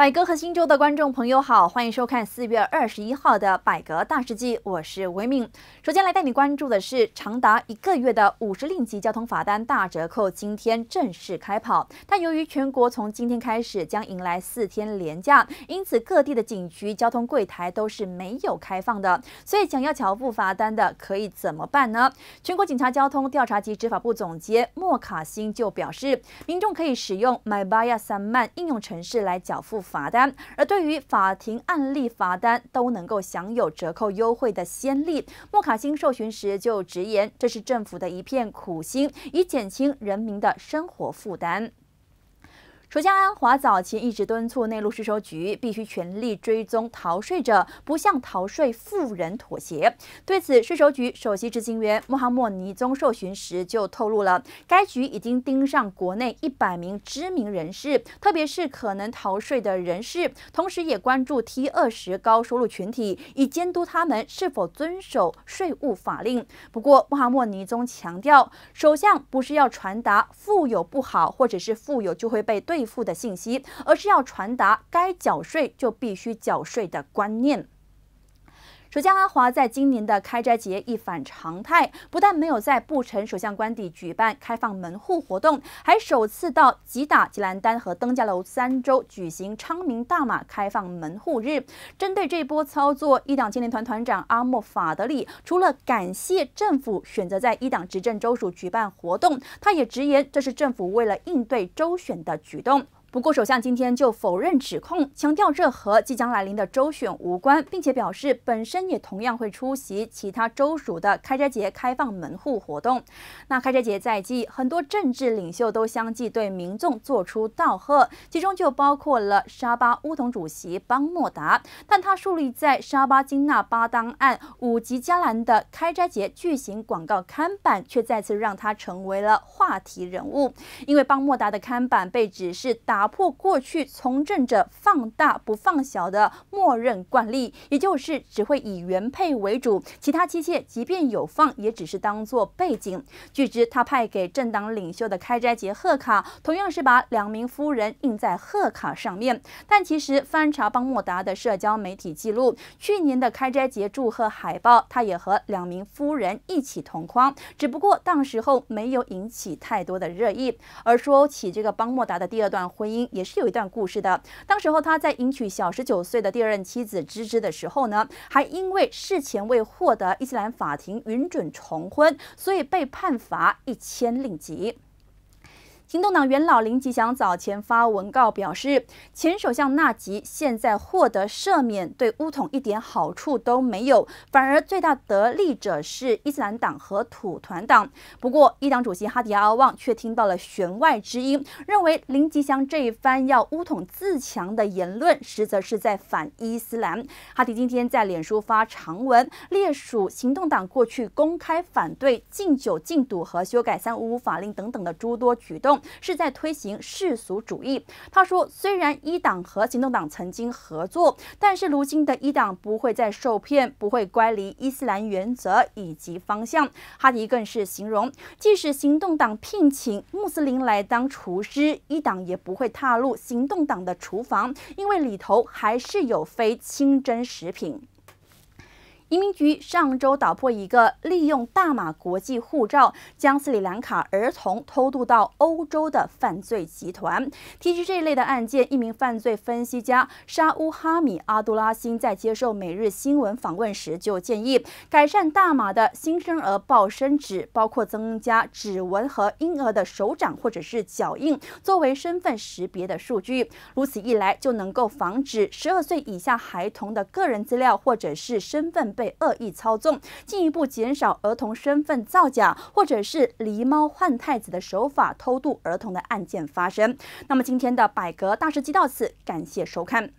百哥和新洲的观众朋友好，欢迎收看四月二十一号的百格大世纪》，我是维敏。首先来带你关注的是，长达一个月的五十令吉交通罚单大折扣，今天正式开跑。但由于全国从今天开始将迎来四天连假，因此各地的警局交通柜台都是没有开放的。所以想要缴付罚单的可以怎么办呢？全国警察交通调查及执法部总监莫卡辛就表示，民众可以使用 m y b a y a m a n 应用程式来缴付。罚单，而对于法庭案例罚单都能够享有折扣优惠的先例，莫卡辛受询时就直言，这是政府的一片苦心，以减轻人民的生活负担。首相安华早前一直敦促内陆税收局必须全力追踪逃税者，不向逃税富人妥协。对此，税收局首席执行员穆罕默尼宗受询时就透露了，该局已经盯上国内一百名知名人士，特别是可能逃税的人士，同时也关注 T 二十高收入群体，以监督他们是否遵守税务法令。不过，穆罕默尼宗强调，首相不是要传达富有不好，或者是富有就会被对。税负的信息，而是要传达该缴税就必须缴税的观念。首相阿华在今年的开斋节一反常态，不但没有在布城首相官邸举办开放门户活动，还首次到吉打、吉兰丹和登嘉楼三州举行昌明大马开放门户日。针对这波操作，一党青年团团长阿莫法德里除了感谢政府选择在一党执政州属举办活动，他也直言这是政府为了应对周选的举动。不过，首相今天就否认指控，强调这和即将来临的州选无关，并且表示本身也同样会出席其他州属的开斋节开放门户活动。那开斋节在即，很多政治领袖都相继对民众做出道贺，其中就包括了沙巴乌统主席邦莫达。但他树立在沙巴金纳巴当岸五级加兰的开斋节巨型广告看板，却再次让他成为了话题人物，因为邦莫达的看板被指是打。打破过去从政者放大不放小的默认惯例，也就是只会以原配为主，其他妻妾即便有放，也只是当做背景。据知，他派给政党领袖的开斋节贺卡，同样是把两名夫人印在贺卡上面。但其实翻查邦莫达的社交媒体记录，去年的开斋节祝贺海报，他也和两名夫人一起同框，只不过当时候没有引起太多的热议。而说起这个邦莫达的第二段婚，因也是有一段故事的。当时候他在迎娶小十九岁的第二任妻子芝芝的时候呢，还因为事前未获得伊斯兰法庭允准重婚，所以被判罚一千令吉。行动党元老林吉祥早前发文告表示，前首相纳吉现在获得赦免，对乌统一点好处都没有，反而最大得利者是伊斯兰党和土团党。不过，一党主席哈迪阿旺却听到了弦外之音，认为林吉祥这一番要乌统自强的言论，实则是在反伊斯兰。哈迪今天在脸书发长文，列数行动党过去公开反对禁酒禁赌和修改三五五法令等等的诸多举动。是在推行世俗主义。他说，虽然一党和行动党曾经合作，但是如今的一党不会再受骗，不会乖离伊斯兰原则以及方向。哈迪更是形容，即使行动党聘请穆斯林来当厨师，一党也不会踏入行动党的厨房，因为里头还是有非清真食品。移民局上周捣破一个利用大马国际护照将斯里兰卡儿童偷渡到欧洲的犯罪集团。提及这一类的案件，一名犯罪分析家沙乌哈米阿杜拉辛在接受《每日新闻》访问时就建议，改善大马的新生儿报身纸，包括增加指纹和婴儿的手掌或者是脚印作为身份识别的数据。如此一来，就能够防止十二岁以下孩童的个人资料或者是身份。被恶意操纵，进一步减少儿童身份造假，或者是狸猫换太子的手法偷渡儿童的案件发生。那么，今天的百格大世界到此，感谢收看。